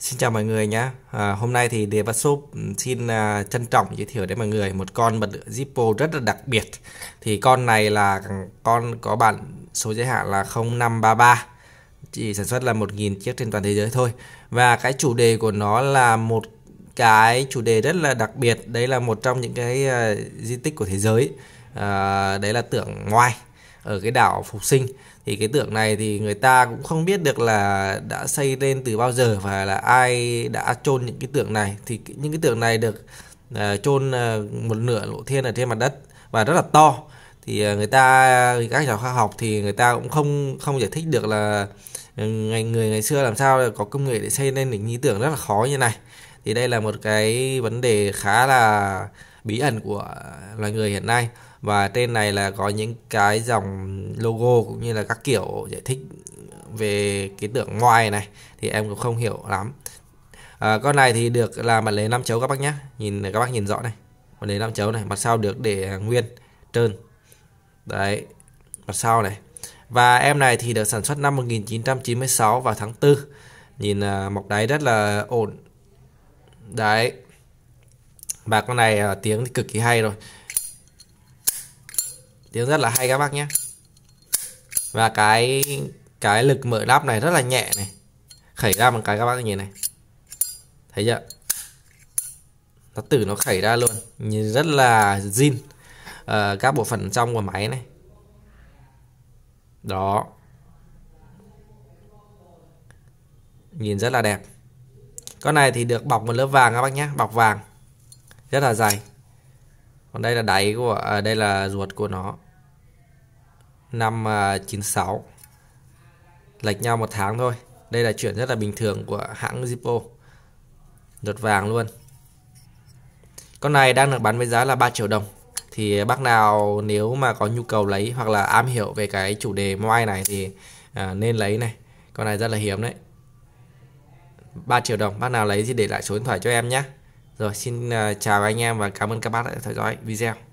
Xin chào mọi người nhé. À, hôm nay thì Đề Văn Súp ừ, xin à, trân trọng giới thiệu đến mọi người một con bật lửa Zippo rất là đặc biệt. Thì con này là con có bản số giới hạn là 0533. Chỉ sản xuất là 1.000 chiếc trên toàn thế giới thôi. Và cái chủ đề của nó là một cái chủ đề rất là đặc biệt. Đấy là một trong những cái à, di tích của thế giới. À, đấy là tượng ngoài ở cái đảo Phục Sinh thì cái tượng này thì người ta cũng không biết được là đã xây lên từ bao giờ và là ai đã chôn những cái tượng này thì những cái tượng này được à, chôn à, một nửa lộ thiên ở trên mặt đất và rất là to thì à, người ta các nhà khoa học thì người ta cũng không không giải thích được là ừ, ngày người ngày xưa làm sao có công nghệ để xây lên những ý tưởng rất là khó như này thì đây là một cái vấn đề khá là bí ẩn của loài người hiện nay và trên này là có những cái dòng logo cũng như là các kiểu giải thích về cái tượng ngoài này thì em cũng không hiểu lắm à, con này thì được làm bản lấy năm chấu các bác nhé nhìn các bác nhìn rõ này bản lấy năm chấu này mặt sau được để nguyên trơn đấy mặt sau này và em này thì được sản xuất năm 1996 vào tháng 4 nhìn à, mọc đáy rất là ổn đấy và con này uh, tiếng thì cực kỳ hay rồi tiếng rất là hay các bác nhé và cái cái lực mở nắp này rất là nhẹ này khẩy ra một cái các bác nhìn này thấy chưa nó tử nó khẩy ra luôn nhìn rất là zin à, các bộ phận trong của máy này đó nhìn rất là đẹp con này thì được bọc một lớp vàng các bác nhé bọc vàng rất là dày còn đây là đáy của à, đây là ruột của nó năm à, 96 lệch nhau một tháng thôi đây là chuyện rất là bình thường của hãng Zippo ruột vàng luôn con này đang được bán với giá là 3 triệu đồng thì bác nào nếu mà có nhu cầu lấy hoặc là am hiểu về cái chủ đề moai này thì à, nên lấy này con này rất là hiếm đấy 3 triệu đồng bác nào lấy thì để lại số điện thoại cho em nhé rồi xin ờ, chào anh em và cảm ơn các bác đã theo dõi video